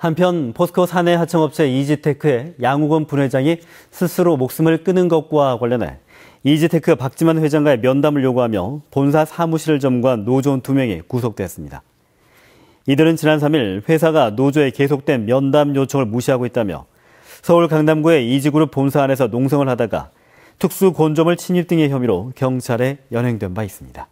한편 포스코 사내 하청업체 이지테크의 양우건 분회장이 스스로 목숨을 끊은 것과 관련해 이지테크 박지만 회장과의 면담을 요구하며 본사 사무실을 점거한 노조원 2명이 구속됐습니다. 이들은 지난 3일 회사가 노조에 계속된 면담 요청을 무시하고 있다며 서울 강남구의 이지그룹 본사 안에서 농성을 하다가 특수 곤조물 침입 등의 혐의로 경찰에 연행된 바 있습니다.